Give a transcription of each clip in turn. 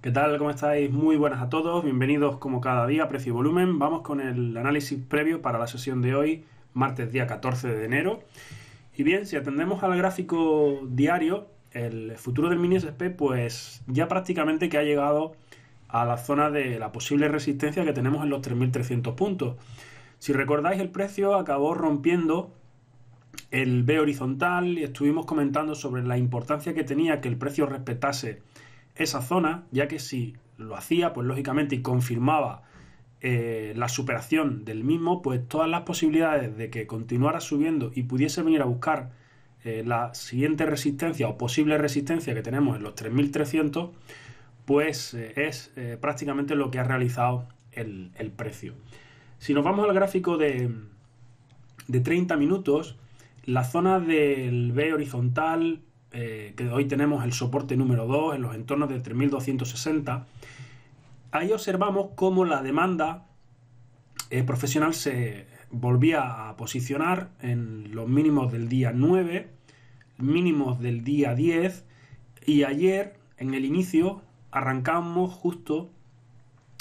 ¿Qué tal? ¿Cómo estáis? Muy buenas a todos, bienvenidos como cada día a Precio y Volumen. Vamos con el análisis previo para la sesión de hoy, martes día 14 de enero. Y bien, si atendemos al gráfico diario, el futuro del mini SP pues ya prácticamente que ha llegado a la zona de la posible resistencia que tenemos en los 3.300 puntos. Si recordáis, el precio acabó rompiendo el B horizontal y estuvimos comentando sobre la importancia que tenía que el precio respetase esa zona, ya que si lo hacía, pues lógicamente y confirmaba eh, la superación del mismo, pues todas las posibilidades de que continuara subiendo y pudiese venir a buscar eh, la siguiente resistencia o posible resistencia que tenemos en los 3300, pues eh, es prácticamente lo que ha realizado el, precio. Si nos vamos al gráfico de, de 30 minutos, la zona del B horizontal, eh, que hoy tenemos el soporte número 2 en los entornos de 3260, ahí observamos cómo la demanda eh, profesional se volvía a posicionar en los mínimos del día 9, mínimos del día 10 y ayer en el inicio arrancamos justo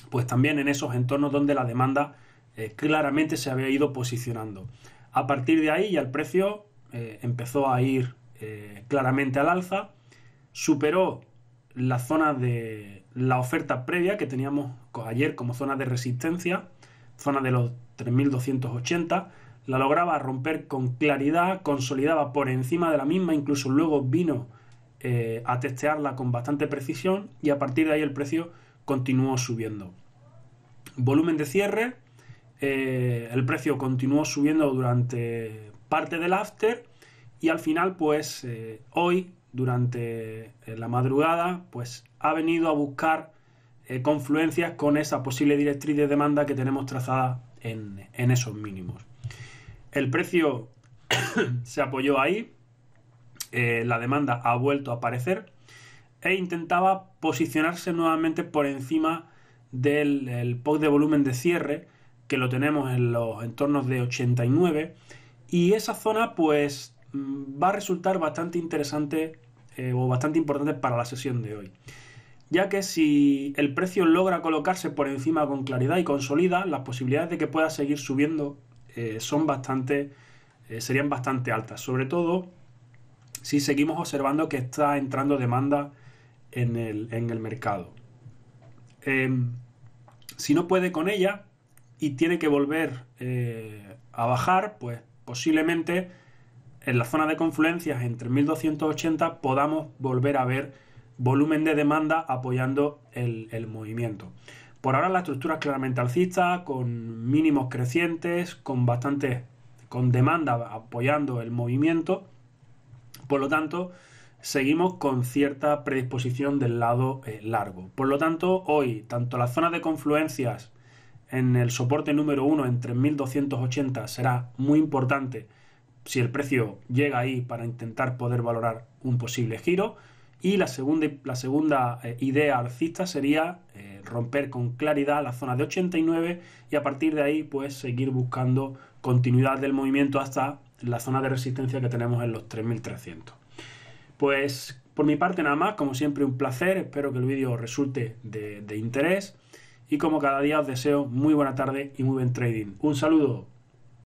pues también en esos entornos donde la demanda eh, claramente se había ido posicionando. A partir de ahí ya el precio empezó a ir eh, claramente al alza, superó la zona de la oferta previa que teníamos ayer como zona de resistencia, zona de los 3280, la lograba romper con claridad, consolidaba por encima de la misma, incluso luego vino eh, a testearla con bastante precisión y a partir de ahí el precio continuó subiendo. Volumen de cierre, eh, el precio continuó subiendo durante parte del after y al final, pues eh, hoy, durante eh, la madrugada, pues ha venido a buscar eh, confluencias con esa posible directriz de demanda que tenemos trazada en, esos mínimos. El precio se apoyó ahí, la demanda ha vuelto a aparecer e intentaba posicionarse nuevamente por encima del el POC de volumen de cierre, que lo tenemos en los entornos de 89, y esa zona pues Mm, va a resultar bastante interesante eh, o bastante importante para la sesión de hoy. Ya que si el precio logra colocarse por encima con claridad y consolida, las posibilidades de que pueda seguir subiendo eh, son bastante, eh, serían bastante altas. Sobre todo si seguimos observando que está entrando demanda en el, en el mercado. Em, si no puede con ella y tiene que volver a bajar, pues posiblemente en la zona de confluencias entre 1280 podamos volver a ver volumen de demanda apoyando el, movimiento. Por ahora la estructura es claramente alcista, con mínimos crecientes, con bastante, con demanda apoyando el movimiento. Por lo tanto, seguimos con cierta predisposición del lado eh, largo. Por lo tanto, hoy, tanto la zona de confluencias en el soporte número 1 en 3280 será muy importante si el precio llega ahí para intentar poder valorar un posible giro. Y la segunda, la segunda eh, idea alcista sería eh, romper con claridad la zona de 89 y a partir de ahí pues seguir buscando continuidad del movimiento hasta la zona de resistencia que tenemos en los 3300. Pues por mi parte nada más, como siempre un placer, espero que el vídeo resulte de, de interés y como cada día os deseo muy buena tarde y muy buen trading. Un saludo.